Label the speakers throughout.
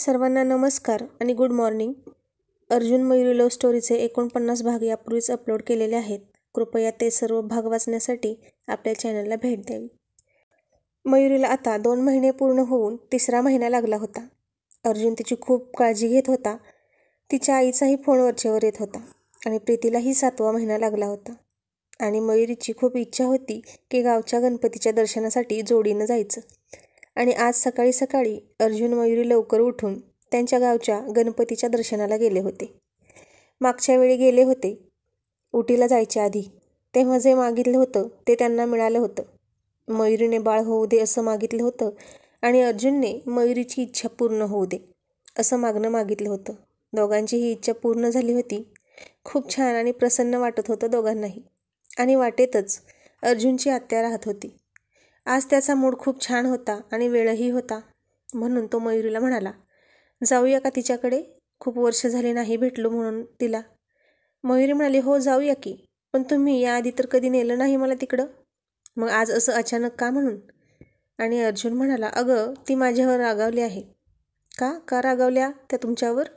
Speaker 1: सर्वांना नमस्कार आणि good morning Arjun Mayuri love स्टोरीचे एकोणपन्नास भाग यापूर्वीच अपलोड केलेले आहेत कृपया ते सर्व भाग वाचण्यासाठी आपल्या चॅनलला भेट द्यावी मयुरीला आता दोन महिने पूर्ण होऊन तिसरा महिना लागला होता अर्जुन तिची खूप काळजी घेत होता तिच्या आईचाही फोन वरचेवर येत होता आणि प्रीतीलाही सातवा महिना लागला होता आणि मयुरीची खूप इच्छा होती की गावच्या गणपतीच्या दर्शनासाठी जोडीनं जायचं आणि आज सकाळी सकाळी अर्जुन मयुरी लवकर उठून त्यांच्या गावच्या गणपतीच्या दर्शनाला गेले होते मागच्या वेळी गेले होते उटीला जायच्या आधी तेव्हा जे मागितलं होतं ते त्यांना मिळालं होतं मयुरीने बाळ होऊ दे असं मागितलं होतं आणि अर्जुनने मयुरीची इच्छा पूर्ण होऊ दे असं मागणं मागितलं होतं दोघांची ही इच्छा पूर्ण झाली होती खूप छान आणि प्रसन्न वाटत होतं दोघांनाही आणि वाटेतच अर्जुनची आत्या राहत होती आज त्याचा मूड खूप छान होता आणि वेळही होता म्हणून तो मयुरीला म्हणाला जाऊया का तिच्याकडे खूप वर्ष झाली नाही भेटलो म्हणून तिला मयुरी म्हणाली हो जाऊया की पण तुम्ही याआधी तर कधी नेलं नाही मला तिकडं मग आज असं अचानक का म्हणून आणि अर्जुन म्हणाला अगं ती माझ्यावर रागावली आहे का का रागावल्या त्या तुमच्यावर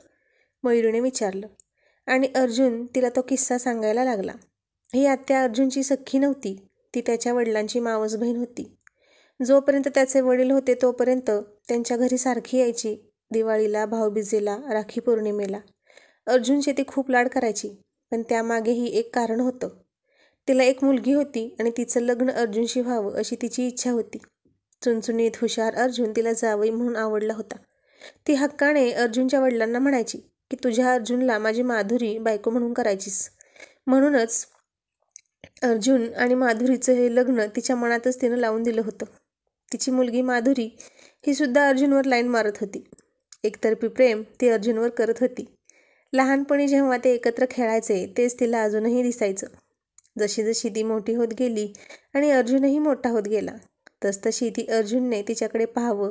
Speaker 1: मयुरीने विचारलं आणि अर्जुन तिला तो किस्सा सांगायला लागला ही आत्या अर्जुनची सख्खी नव्हती ती त्याच्या वडिलांची मावस बहीण होती जोपर्यंत त्याचे वडील होते तोपर्यंत त्यांच्या घरी सारखी यायची दिवाळीला भाऊबीजेला राखी पौर्णिमेला अर्जुनची ती खूप लाड करायची पण त्यामागेही एक कारण होतं तिला एक मुलगी होती आणि तिचं लग्न अर्जुनशी व्हावं अशी तिची इच्छा होती चुनचुनीत हुशार अर्जुन तिला जावई म्हणून आवडला होता ती हक्काने अर्जुनच्या वडिलांना म्हणायची की तुझ्या अर्जुनला माझी माधुरी बायको म्हणून करायचीस म्हणूनच अर्जुन आणि माधुरीचं हे लग्न तिच्या मनातच तिनं लावून दिलं होतं तिची मुलगी माधुरी ही सुद्धा अर्जुनवर लाईन मारत होती एकतर्फी प्रेम ती अर्जुनवर करत होती लहानपणी जेव्हा ते एकत्र खेळायचे तेच तिला अजूनही दिसायचं जशी जशी ती मोठी होत गेली आणि अर्जुनही मोठा होत गेला तसतशी ती अर्जुनने तिच्याकडे पाहावं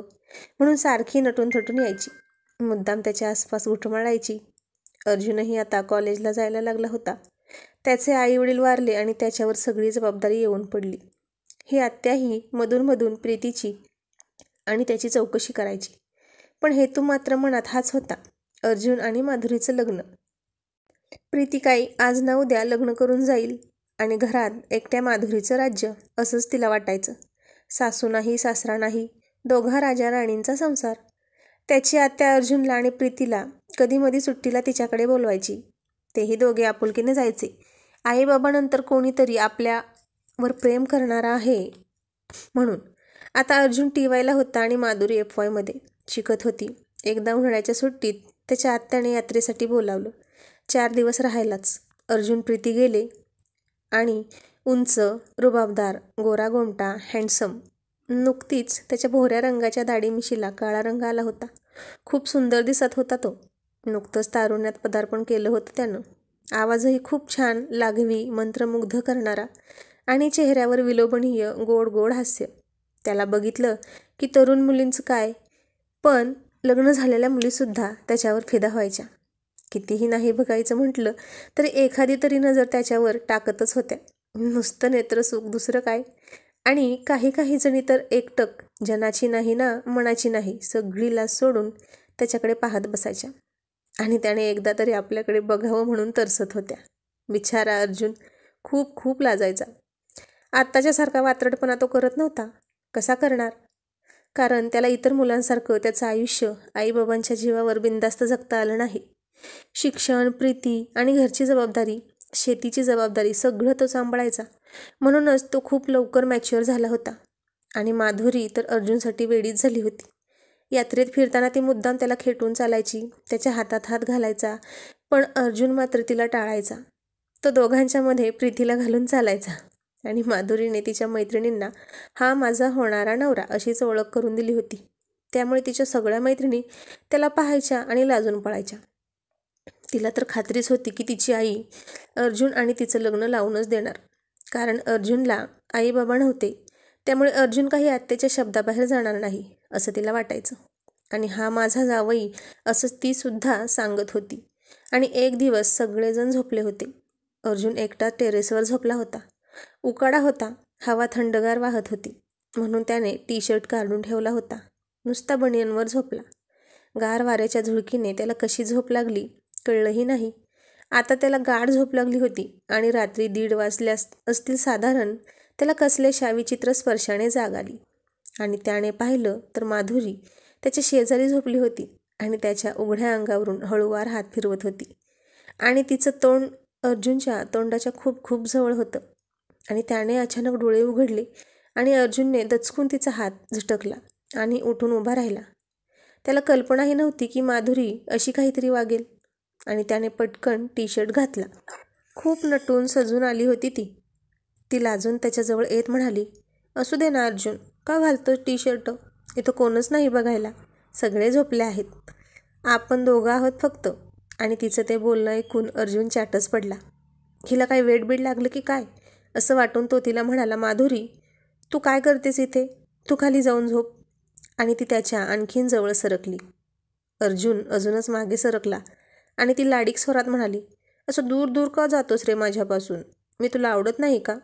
Speaker 1: म्हणून सारखी नटून थटून यायची मुद्दाम त्याच्या आसपास उठमाळायची अर्जुनही आता कॉलेजला जायला लागला होता त्याचे आईवडील वारले आणि त्याच्यावर सगळी जबाबदारी येऊन पडली हे आत्याही मधूनमधून प्रीतीची आणि त्याची चौकशी करायची पण हेतू मात्र मनात हाच होता अर्जुन आणि माधुरीचं लग्न प्रीती काही आज ना उद्या लग्न करून जाईल आणि घरात एकट्या माधुरीचं राज्य असंच तिला वाटायचं सासू नाही सासरा नाही दोघा राजा राणींचा संसार त्याची आत्या अर्जुनला आणि प्रीतीला कधीमधी सुट्टीला तिच्याकडे बोलवायची तेही दोघे आपुलकीने जायचे आईबाबानंतर कोणीतरी आपल्या वर प्रेम करणारा आहे म्हणून आता अर्जुन टी वायला होता आणि माधुरी एफ वायमध्ये शिकत होती एकदा उन्हाळ्याच्या सुट्टीत त्याच्या आत्याने यात्रेसाठी बोलावलं चार दिवस राहायलाच अर्जुन प्रीती गेले आणि उंच रुबाबदार गोरा गोमटा हँडसम नुकतीच त्याच्या भोऱ्या रंगाच्या मिशीला काळा रंग आला होता खूप सुंदर दिसत होता तो नुकतंच तारुण्यात पदार्पण केलं होतं त्यानं आवाजही खूप छान लागवी मंत्रमुग्ध करणारा आणि चेहऱ्यावर विलोभनीय गोड गोड हास्य त्याला बघितलं की तरुण मुलींचं काय पण लग्न झालेल्या मुलीसुद्धा त्याच्यावर फिदा व्हायच्या कितीही नाही बघायचं म्हटलं तरी एखादी तरी नजर त्याच्यावर टाकतच होत्या नुसतं नेत्रसुख दुसरं काय आणि काही काही जणी तर एकटक जनाची नाही ना मनाची नाही सगळी लाज सोडून त्याच्याकडे पाहत बसायच्या आणि त्याने एकदा तरी आपल्याकडे बघावं म्हणून तरसत होत्या बिचारा अर्जुन खूप खूप लाजायचा आत्ताच्यासारखा वात्रटपणा तो करत नव्हता कसा करणार कारण त्याला इतर मुलांसारखं त्याचं आयुष्य आईबाबांच्या जीवावर बिंदास्त जगता आलं नाही शिक्षण प्रीती आणि घरची जबाबदारी शेतीची जबाबदारी सगळं तो सांभाळायचा म्हणूनच तो खूप लवकर मॅच्युअर झाला होता आणि माधुरी तर अर्जुनसाठी वेळीच झाली होती यात्रेत फिरताना ती मुद्दाम त्याला खेटून चालायची त्याच्या हातात हात घालायचा पण अर्जुन मात्र तिला टाळायचा तो दोघांच्यामध्ये प्रीतीला घालून चालायचा आणि माधुरीने तिच्या मैत्रिणींना हा माझा होणारा नवरा अशीच ओळख करून दिली होती त्यामुळे तिच्या सगळ्या मैत्रिणी त्याला पाहायच्या आणि लाजून पळायच्या तिला तर खात्रीच होती की तिची आई अर्जुन आणि तिचं लग्न लावूनच देणार कारण अर्जुनला आई बाबा नव्हते त्यामुळे अर्जुन काही आत्याच्या शब्दाबाहेर जाणार नाही असं तिला वाटायचं आणि हा माझा जावई असं तीसुद्धा सांगत होती आणि एक दिवस सगळेजण झोपले होते अर्जुन एकटा टेरेसवर झोपला होता उकाडा होता हवा थंडगार वाहत होती म्हणून त्याने टी शर्ट काढून ठेवला होता नुसता बनियनवर झोपला गार वाऱ्याच्या झुळकीने त्याला कशी झोप लागली कळलंही नाही आता त्याला गाढ झोप लागली होती आणि रात्री दीड वाजल्यास असतील साधारण त्याला कसले विचित्र स्पर्शाने जाग आली आणि त्याने पाहिलं तर माधुरी त्याच्या शेजारी झोपली होती आणि त्याच्या उघड्या अंगावरून हळूवार हात फिरवत होती आणि तिचं तोंड अर्जुनच्या तोंडाच्या खूप खूप जवळ होतं आणि त्याने अचानक डोळे उघडले आणि अर्जुनने दचकून तिचा हात झटकला आणि उठून उभा राहिला त्याला कल्पनाही नव्हती की माधुरी अशी काहीतरी वागेल आणि त्याने पटकन टी शर्ट घातला खूप नटून सजून आली होती ती ती लाजून त्याच्याजवळ येत म्हणाली असू दे ना अर्जुन का घालतो टी शर्ट इथं कोणच नाही बघायला सगळे झोपले आहेत आपण दोघं आहोत फक्त आणि तिचं ते बोलणं ऐकून अर्जुन चाटच पडला हिला काही वेट बीड लागलं की काय असं वाटून तो तिला म्हणाला माधुरी तू काय करतेस इथे तू खाली जाऊन झोप आणि ती त्याच्या आणखीन जवळ सरकली अर्जुन अजूनच मागे सरकला आणि ती लाडीक स्वरात म्हणाली असं दूर दूर का जातोस रे माझ्यापासून मी तुला आवडत नाही का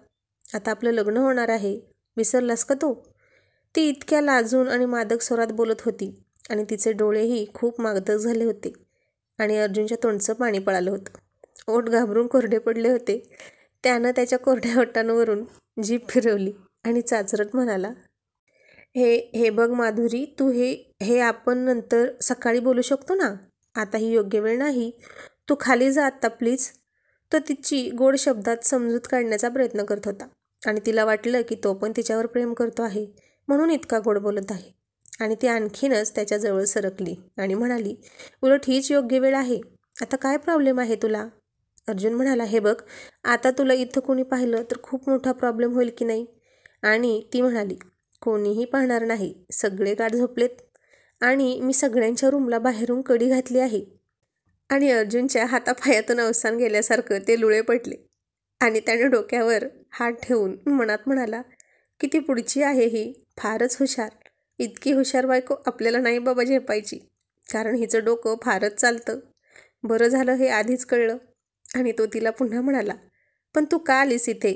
Speaker 1: आता आपलं लग्न होणार आहे विसरलास का तू ती इतक्या लाजून आणि मादक स्वरात बोलत होती आणि तिचे डोळेही खूप मागदक झाले होते आणि अर्जुनच्या तोंडचं पाणी पळालं होतं ओठ घाबरून कोरडे पडले होते त्यानं त्याच्या कोरड्या ओटांवरून जीप फिरवली आणि चाचरत म्हणाला हे हे बघ माधुरी तू हे हे आपण नंतर सकाळी बोलू शकतो ना आता ही योग्य वेळ नाही तू खाली जा आत्ता प्लीज तो तिची गोड शब्दात समजूत काढण्याचा प्रयत्न करत होता आणि तिला वाटलं की तो पण तिच्यावर प्रेम करतो आहे म्हणून इतका गोड बोलत आहे आणि ती आणखीनच त्याच्याजवळ सरकली आणि म्हणाली उलट हीच योग्य वेळ आहे आता काय प्रॉब्लेम आहे तुला अर्जुन म्हणाला हे बघ आता तुला इथं कोणी पाहिलं तर खूप मोठा प्रॉब्लेम होईल की नाही आणि ती म्हणाली कोणीही पाहणार नाही सगळे गाड झोपलेत आणि मी सगळ्यांच्या रूमला बाहेरून कडी घातली आहे आणि अर्जुनच्या हातापायातून अवसान गेल्यासारखं ते लुळे पडले आणि त्याने डोक्यावर हात ठेवून मनात म्हणाला की ती पुढची आहे ही फारच हुशार इतकी हुशार बायको आपल्याला नाही बाबा झेपायची कारण हिचं डोकं फारच चालतं बरं झालं हे आधीच कळलं आणि तो तिला पुन्हा म्हणाला पण तू का आलीस इथे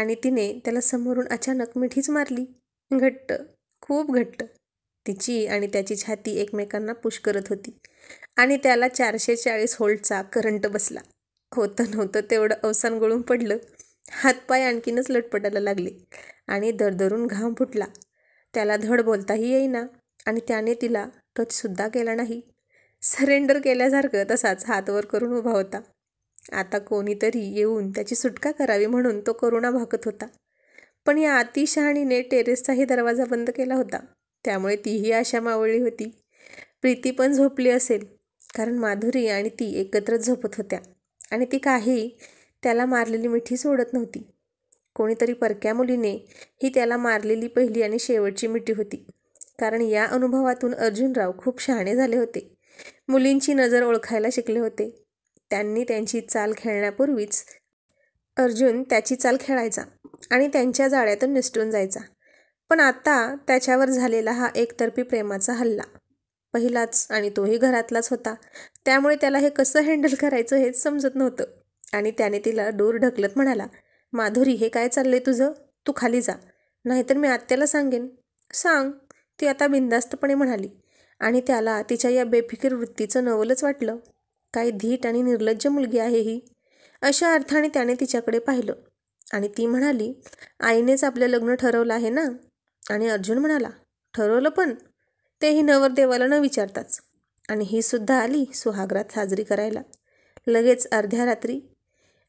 Speaker 1: आणि तिने त्याला समोरून अचानक मिठीच मारली घट्ट खूप घट्ट तिची आणि त्याची छाती एकमेकांना पुश करत होती आणि त्याला चारशे चाळीस होल्टचा करंट बसला होतं नव्हतं तेवढं अवसान गळून पडलं हातपाय आणखीनच लटपटायला लागले आणि दरदरून घाम फुटला त्याला धड बोलताही येईना आणि त्याने तिला टचसुद्धा केला नाही सरेंडर केल्यासारखं तसाच हातवर करून उभा होता आता कोणीतरी येऊन त्याची सुटका करावी म्हणून तो करुणा भाकत होता पण या अतिशहाणीने टेरेसचाही दरवाजा बंद केला होता त्यामुळे तीही आशा मावळली होती प्रीती पण झोपली असेल कारण माधुरी आणि ती एकत्रच झोपत होत्या आणि ती काही त्याला मारलेली मिठी सोडत नव्हती कोणीतरी परक्या मुलीने ही त्याला मारलेली पहिली आणि शेवटची मिठी होती कारण या अनुभवातून अर्जुनराव खूप शहाणे झाले होते मुलींची नजर ओळखायला शिकले होते त्यांनी त्यांची चाल खेळण्यापूर्वीच अर्जुन त्याची चाल खेळायचा आणि त्यांच्या जाळ्यातून निसटून जायचा पण आता त्याच्यावर झालेला हा एकतर्फी प्रेमाचा हल्ला पहिलाच आणि तोही घरातलाच होता त्यामुळे त्याला हे कसं हँडल करायचं हेच समजत नव्हतं आणि त्याने तिला दूर ढकलत म्हणाला माधुरी हे काय चाललंय तुझं तू खाली जा नाहीतर मी आत्याला सांगेन सांग ती आता बिंदास्तपणे म्हणाली आणि त्याला तिच्या या बेफिकीर वृत्तीचं नवलच वाटलं काय धीट आणि निर्लज्ज मुलगी आहे ही अशा अर्थाने त्याने तिच्याकडे पाहिलं आणि ती म्हणाली आईनेच आपलं लग्न ठरवलं आहे ना आणि अर्जुन म्हणाला ठरवलं पण तेही नवरदेवाला न विचारताच आणि ही सुद्धा आली सुहागरात साजरी करायला लगेच अर्ध्या रात्री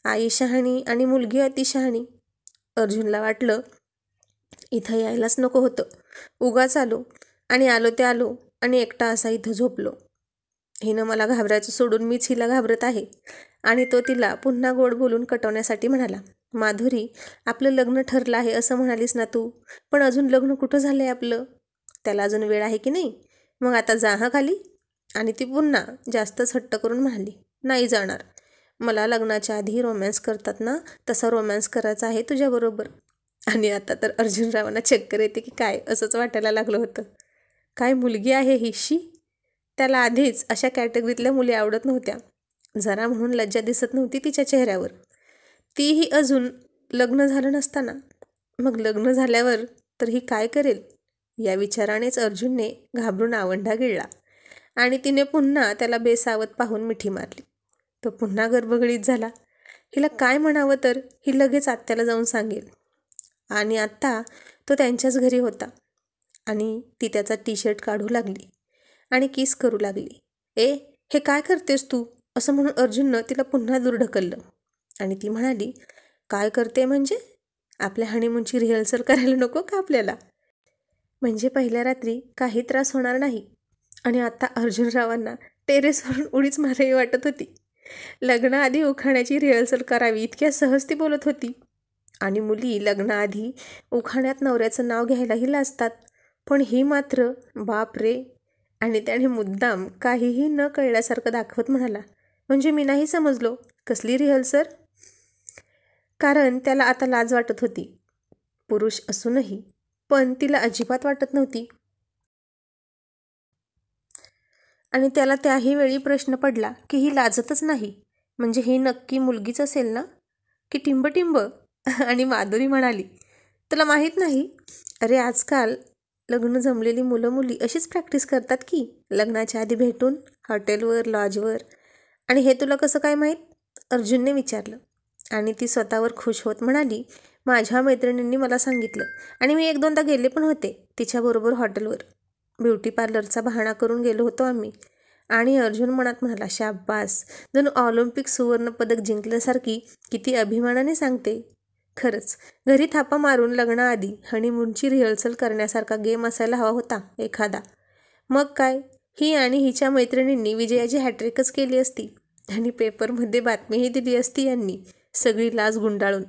Speaker 1: आई शहाणी आणि मुलगी अतिशहाणी अर्जुनला वाटलं इथं यायलाच नको होतं उगाच आलो आणि आलो ते आलो आणि एकटा असा इथं झोपलो हिनं मला घाबरायचं सोडून मीच हिला घाबरत आहे आणि तो तिला पुन्हा गोड बोलून कटवण्यासाठी म्हणाला माधुरी आपलं लग्न ठरलं आहे असं म्हणालीस ना तू पण अजून लग्न कुठं झालं आहे आपलं त्याला अजून वेळ आहे की नाही मग आता जा हा खाली आणि ती पुन्हा जास्तच हट्ट करून म्हणाली नाही जाणार मला लग्नाच्या आधी रोमॅन्स करतात ना तसा रोमॅन्स करायचा आहे तुझ्याबरोबर आणि आता तर अर्जुनरावांना चक्कर येते की काय असंच वाटायला लागलं होतं काय मुलगी आहे हिशी त्याला आधीच अशा कॅटेगरीतल्या मुली आवडत नव्हत्या जरा म्हणून लज्जा दिसत नव्हती तिच्या चेहऱ्यावर तीही अजून लग्न झालं नसताना मग लग्न झाल्यावर तर ही काय करेल या विचारानेच अर्जुनने घाबरून आवंढा गिळला आणि तिने पुन्हा त्याला बेसावत पाहून मिठी मारली तो पुन्हा गर्भगळीत झाला हिला काय म्हणावं तर ही लगेच आत्याला जाऊन सांगेल आणि आत्ता तो त्यांच्याच घरी होता आणि ती त्याचा टी शर्ट काढू लागली आणि किस करू लागली ए हे काय करतेस तू असं म्हणून अर्जुननं तिला पुन्हा दूर ढकललं आणि ती म्हणाली काय करते म्हणजे आपल्या हनीमूनची रिहर्सल करायला नको का आपल्याला म्हणजे पहिल्या रात्री काही त्रास होणार नाही आणि आता अर्जुनरावांना टेरेसवरून उडीच मारावी वाटत होती लग्नाआधी उखाण्याची रिहर्सल करावी इतक्या सहज ती बोलत होती आणि मुली लग्नाआधी उखाण्यात नवऱ्याचं नाव घ्यायलाही लाजतात पण ही मात्र बाप रे आणि त्याने मुद्दाम काहीही न कळल्यासारखं दाखवत म्हणाला म्हणजे मी नाही समजलो कसली सर कारण त्याला आता लाज वाटत होती पुरुष असूनही पण तिला अजिबात वाटत नव्हती आणि त्याला त्याही वेळी प्रश्न पडला की ही लाजतच नाही म्हणजे ही नक्की मुलगीच असेल ना की टिंब टिंब आणि माधुरी म्हणाली तुला माहीत नाही अरे आजकाल लग्न जमलेली मुलं मुली अशीच प्रॅक्टिस करतात की लग्नाच्या आधी भेटून हॉटेलवर लॉजवर आणि हे तुला कसं काय माहीत अर्जुनने विचारलं आणि ती स्वतःवर खुश होत म्हणाली माझ्या मैत्रिणींनी मला सांगितलं आणि मी एक दोनदा गेले पण होते तिच्याबरोबर हॉटेलवर ब्युटी पार्लरचा बहाणा करून गेलो होतो आम्ही आणि अर्जुन मनात म्हणाला शाब्बास जणू ऑलिम्पिक सुवर्णपदक जिंकल्यासारखी किती अभिमानाने सांगते खरंच घरी थापा मारून लग्नाआधी हनीमूनची रिहर्सल करण्यासारखा गेम असायला हवा होता एखादा मग काय ही आणि हिच्या मैत्रिणींनी विजयाची हॅट्रिकच केली असती आणि पेपरमध्ये बातमीही दिली असती यांनी सगळी लाज गुंडाळून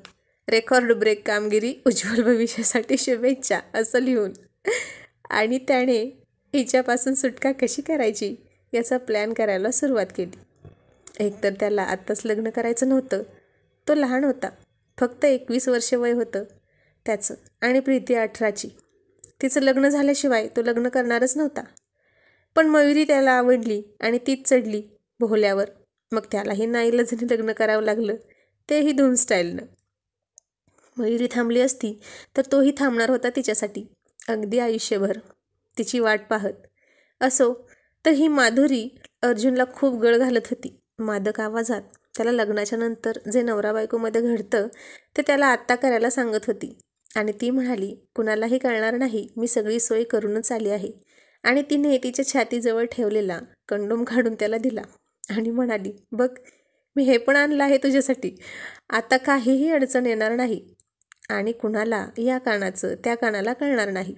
Speaker 1: रेकॉर्ड ब्रेक कामगिरी उज्ज्वल भविष्यासाठी शुभेच्छा असं लिहून आणि त्याने हिच्यापासून सुटका कशी करायची याचा प्लॅन करायला सुरुवात केली एकतर त्याला आत्ताच लग्न करायचं नव्हतं तो लहान होता फक्त एकवीस वर्ष वय होतं त्याचं आणि प्रीती अठराची तिचं लग्न झाल्याशिवाय तो लग्न करणारच नव्हता पण मयुरी त्याला आवडली आणि तीच चढली भोवल्यावर मग त्यालाही नाईलाजने लग्न करावं लागलं तेही दोन स्टाईलनं मयुरी थांबली असती तर तोही थांबणार होता तिच्यासाठी अगदी आयुष्यभर तिची वाट पाहत असो तर ही माधुरी अर्जुनला खूप गळ घालत होती मादक आवाजात त्याला लग्नाच्या नंतर जे नवरा बायकोमध्ये घडतं ते त्याला आत्ता करायला सांगत होती आणि ती म्हणाली कुणालाही कळणार नाही मी सगळी सोय करूनच आली आहे आणि तिने तिच्या छातीजवळ ठेवलेला कंडोम काढून त्याला दिला आणि म्हणाली बघ मी हे पण आणलं आहे तुझ्यासाठी आता काहीही अडचण येणार नाही आणि कुणाला या कानाचं त्या कानाला कळणार नाही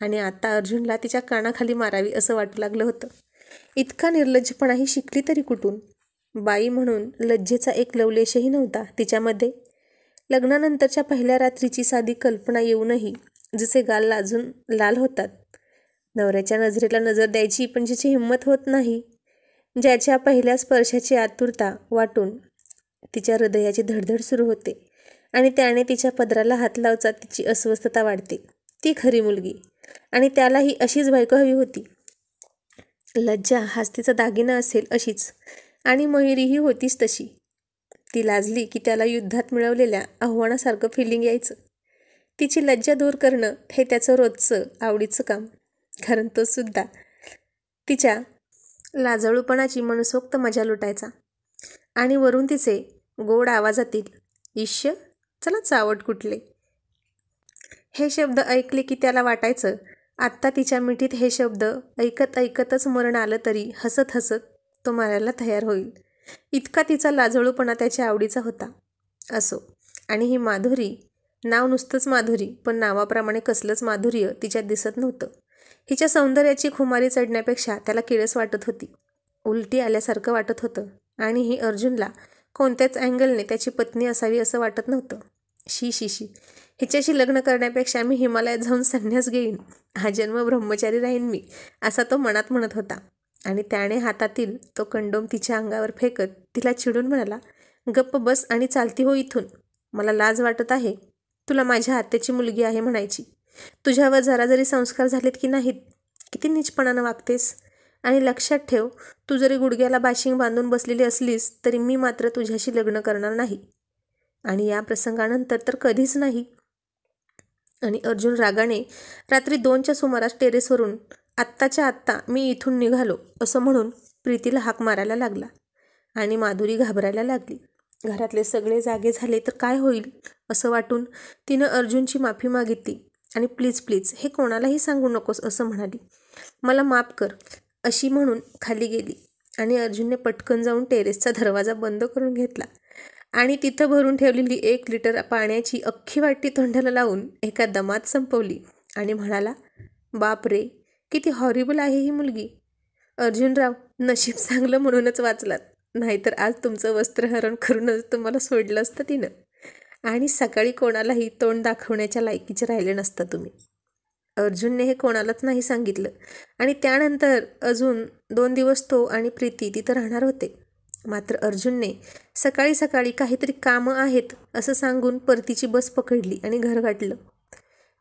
Speaker 1: आणि आता अर्जुनला तिच्या कानाखाली मारावी असं वाटू लागलं होतं इतका निर्लज्जपणाही शिकली तरी कुठून बाई म्हणून लज्जेचा एक लवलेशही नव्हता तिच्यामध्ये लग्नानंतरच्या पहिल्या रात्रीची साधी कल्पना येऊनही जिचे गाल लाजून लाल होतात नवऱ्याच्या नजरेला नजर द्यायची पण जिची हिंमत होत नाही ज्याच्या पहिल्या स्पर्शाची आतुरता वाटून तिच्या हृदयाची धडधड सुरू होते आणि त्याने तिच्या पदराला हात लावचा तिची अस्वस्थता वाढते ती खरी मुलगी आणि त्यालाही अशीच बायको हवी होती लज्जा हास्तीचा दागिना असेल अशीच आणि मयुरीही होतीच तशी ती लाजली की त्याला युद्धात मिळवलेल्या आव्हानासारखं फिलिंग यायचं तिची लज्जा दूर करणं हे त्याचं रोजचं आवडीचं काम कारण तो सुद्धा तिच्या लाजळूपणाची मनसोक्त मजा लुटायचा आणि वरून तिचे गोड आवाजातील ईश्य चला चावट कुठले हे शब्द ऐकले की त्याला वाटायचं आत्ता तिच्या मिठीत हे शब्द ऐकत ऐकतच मरण आलं तरी हसत हसत तो मारायला तयार होईल इतका तिचा लाजळूपणा त्याच्या आवडीचा होता असो आणि ही माधुरी नाव नुसतंच माधुरी पण नावाप्रमाणे कसलंच माधुर्य तिच्यात दिसत नव्हतं हिच्या सौंदर्याची खुमारी चढण्यापेक्षा त्याला किळस वाटत होती उलटी आल्यासारखं वाटत होतं आणि ही अर्जुनला कोणत्याच अँगलने त्याची पत्नी असावी असं वाटत नव्हतं शी शी शी हिच्याशी लग्न करण्यापेक्षा मी हिमालयात जाऊन संन्यास घेईन हा जन्म ब्रह्मचारी राहीन मी असा तो मनात म्हणत होता आणि त्याने हातातील तो कंडोम तिच्या अंगावर फेकत तिला चिडून म्हणाला गप्प बस आणि चालती हो इथून मला लाज वाटत आहे तुला माझ्या आत्याची मुलगी आहे म्हणायची तुझ्यावर जरा जरी संस्कार झालेत की नाहीत किती निचपणानं वागतेस आणि लक्षात ठेव तू जरी गुडघ्याला बाशिंग बांधून बसलेली असलीस तरी मी मात्र तुझ्याशी लग्न करणार नाही आणि या प्रसंगानंतर तर कधीच नाही आणि अर्जुन रागाने रात्री दोनच्या सुमारास टेरेसवरून आत्ताच्या आत्ता मी इथून निघालो असं म्हणून प्रीतीला हाक मारायला लागला आणि माधुरी घाबरायला लागली घरातले सगळे जागे झाले तर काय होईल असं वाटून तिनं अर्जुनची माफी मागितली आणि प्लीज प्लीज हे कोणालाही सांगू नकोस असं म्हणाली मला माफ कर अशी म्हणून खाली गेली आणि अर्जुनने पटकन जाऊन टेरेसचा दरवाजा बंद करून घेतला आणि तिथं भरून ठेवलेली एक लिटर पाण्याची अख्खी वाटी तोंडाला लावून एका दमात संपवली आणि म्हणाला बाप रे किती हॉरिबल आहे ही मुलगी अर्जुनराव नशीब चांगलं म्हणूनच वाचलात नाहीतर आज तुमचं वस्त्रहरण करूनच तुम्हाला सोडलं असतं तिनं आणि सकाळी कोणालाही तोंड दाखवण्याच्या लायकीचे राहिले नसता तुम्ही अर्जुनने हे कोणालाच नाही सांगितलं आणि त्यानंतर अजून दोन दिवस तो आणि प्रीती तिथं राहणार होते मात्र अर्जुनने सकाळी सकाळी काहीतरी कामं आहेत असं सांगून परतीची बस पकडली आणि घर गाठलं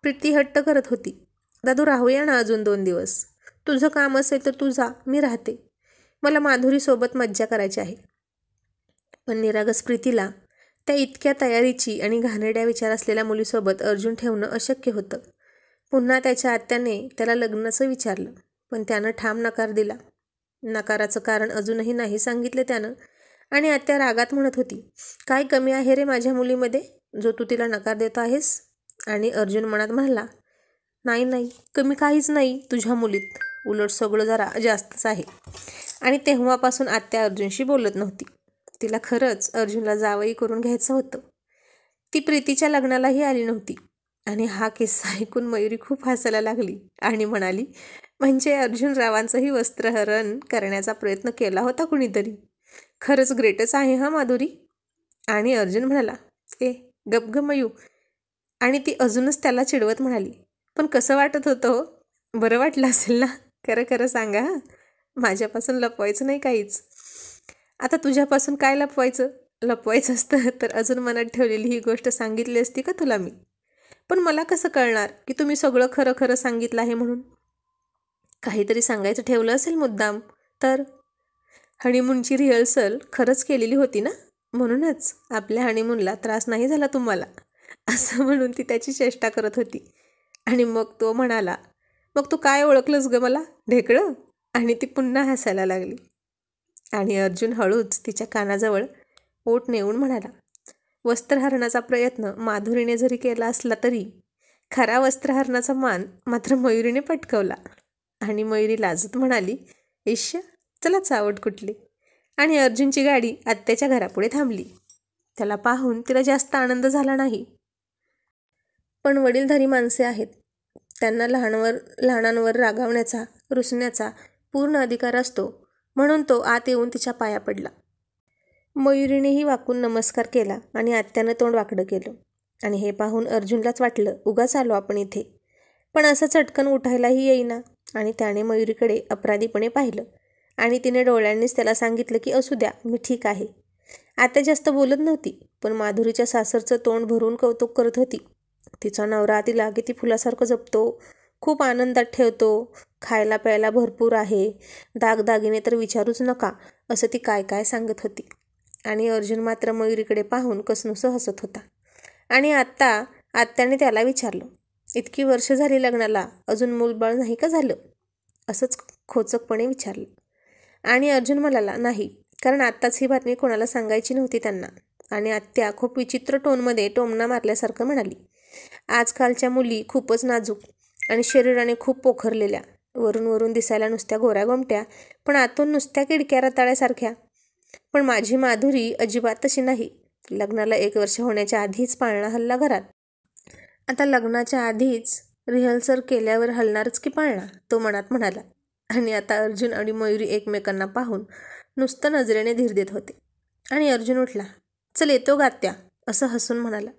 Speaker 1: प्रीती हट्ट करत होती दादू राहूया ना अजून दोन दिवस तुझं काम असेल तर तू जा मी राहते मला माधुरीसोबत मज्जा करायची आहे पण निरागस प्रीतीला त्या इतक्या तयारीची आणि घाणेड्या विचार असलेल्या मुलीसोबत अर्जुन ठेवणं अशक्य होतं पुन्हा त्याच्या आत्याने त्याला लग्नाचं विचारलं पण त्यानं ठाम नकार दिला नकाराचं कारण अजूनही नाही सांगितलं त्यानं आणि आत्या रागात म्हणत होती काय कमी आहे रे माझ्या मुलीमध्ये जो तू तिला नकार देतो आहेस आणि अर्जुन मनात म्हणाला नाही नाही कमी काहीच नाही तुझ्या मुलीत उलट सगळं जरा जास्तच आहे आणि तेव्हापासून आत्या अर्जुनशी बोलत नव्हती तिला खरंच अर्जुनला जावई करून घ्यायचं होतं ती प्रीतीच्या लग्नालाही आली नव्हती आणि हा किस्सा ऐकून मयुरी खूप हसायला लागली आणि म्हणाली म्हणजे अर्जुन रावांचंही वस्त्रहरण करण्याचा प्रयत्न केला होता कुणीतरी खरंच ग्रेटच आहे हा माधुरी आणि अर्जुन म्हणाला ए गप मयू आणि ती अजूनच त्याला चिडवत म्हणाली पण कसं वाटत होतं हो? बरं वाटलं असेल ना खरं खरं सांगा हां माझ्यापासून लपवायचं नाही काहीच आता तुझ्यापासून काय लपवायचं लपवायचं असतं तर अजून मनात ठेवलेली ही गोष्ट सांगितली असती का तुला मी पण मला कसं कळणार की तुम्ही सगळं खरं खरं सांगितलं आहे म्हणून काहीतरी सांगायचं ठेवलं असेल मुद्दाम तर हनीमूनची रिहर्सल खरंच केलेली होती ना म्हणूनच आपल्या हनीमूनला त्रास नाही झाला तुम्हाला असं म्हणून ती त्याची चेष्टा करत होती आणि मग तो म्हणाला मग तू काय ओळखलंस गं मला ढेकळं आणि ती पुन्हा हसायला लागली आणि अर्जुन हळूच तिच्या कानाजवळ ओट नेऊन म्हणाला वस्त्रहरणाचा प्रयत्न माधुरीने जरी केला असला तरी खरा वस्त्रहरणाचा मान मात्र मयुरीने पटकवला आणि मयुरी लाजत म्हणाली ऐश्य चला चावट कुठली आणि अर्जुनची गाडी आत्याच्या घरापुढे थांबली त्याला पाहून तिला जास्त आनंद झाला नाही पण वडीलधारी माणसे आहेत त्यांना लहानवर लहानांवर रागावण्याचा रुसण्याचा पूर्ण अधिकार असतो म्हणून तो आत येऊन तिच्या पाया पडला मयुरीनेही वाकून नमस्कार केला आणि आत्यानं तोंड वाकडं केलं आणि हे पाहून अर्जुनलाच वाटलं उगाच आलो आपण इथे पण असं चटकन उठायलाही येईना आणि त्याने मयुरीकडे अपराधीपणे पाहिलं आणि तिने डोळ्यांनीच त्याला सांगितलं की असू द्या मी ठीक आहे आता जास्त बोलत नव्हती पण माधुरीच्या सासरचं तोंड भरून कौतुक करत होती तिचा नवरा तिला ती फुलासारखं जपतो खूप आनंदात ठेवतो खायला प्यायला भरपूर आहे दागदागिने तर विचारूच नका असं ती काय काय सांगत होती आणि अर्जुन मात्र मयुरीकडे पाहून कसनुसं हसत होता आणि आत्ता आत्याने त्याला विचारलं इतकी वर्ष झाली लग्नाला अजून मूलबळ नाही का झालं असंच खोचकपणे विचारलं आणि अर्जुन म्हणाला नाही कारण आत्ताच ही बातमी कोणाला सांगायची नव्हती त्यांना आणि आत्या खूप विचित्र टोनमध्ये टोमना मारल्यासारखं म्हणाली आजकालच्या मुली खूपच नाजूक आणि शरीराने खूप पोखरलेल्या वरून वरून दिसायला नुसत्या गोऱ्या गोमट्या पण आतून नुसत्या किडक्या रताळ्यासारख्या पण माझी माधुरी अजिबात तशी नाही लग्नाला एक वर्ष होण्याच्या आधीच पाळणा हल्ला घरात आता लग्नाच्या आधीच रिहर्सल केल्यावर हलणारच की पाळणा तो मनात म्हणाला आणि आता अर्जुन आणि मयुरी एकमेकांना पाहून नुसतं नजरेने धीर देत होते आणि अर्जुन उठला चल येतो गात्या असं हसून म्हणाला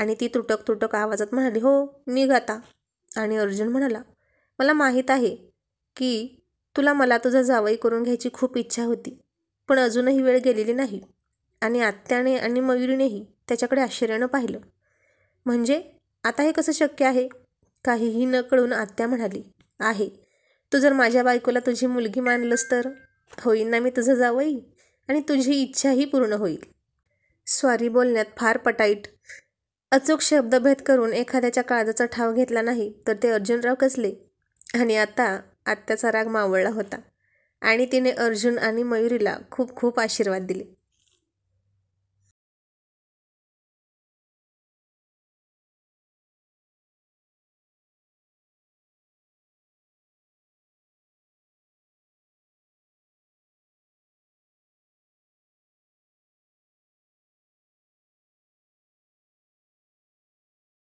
Speaker 1: आणि ती तुटक तुटक आवाजात म्हणाली हो मी आणि अर्जुन म्हणाला मला माहीत आहे की तुला मला तुझा जावई करून घ्यायची खूप इच्छा होती पण अजूनही वेळ गेलेली नाही आणि आत्याने आणि मयुरीनेही त्याच्याकडे आश्चर्यानं पाहिलं म्हणजे आता हे कसं शक्य आहे काहीही न कळून आत्या म्हणाली आहे तू जर माझ्या बायकोला तुझी मुलगी मानलंस तर होईन ना मी तुझं जावई आणि तुझी इच्छाही पूर्ण होईल स्वारी बोलण्यात फार पटाईट अचूक शब्दभेद करून एखाद्याच्या काळजाचा ठाव घेतला नाही तर ते अर्जुनराव कसले आणि आता आत्याचा राग मावळला होता आणि तिने अर्जुन आणि मयुरीला खूप खूप आशीर्वाद दिले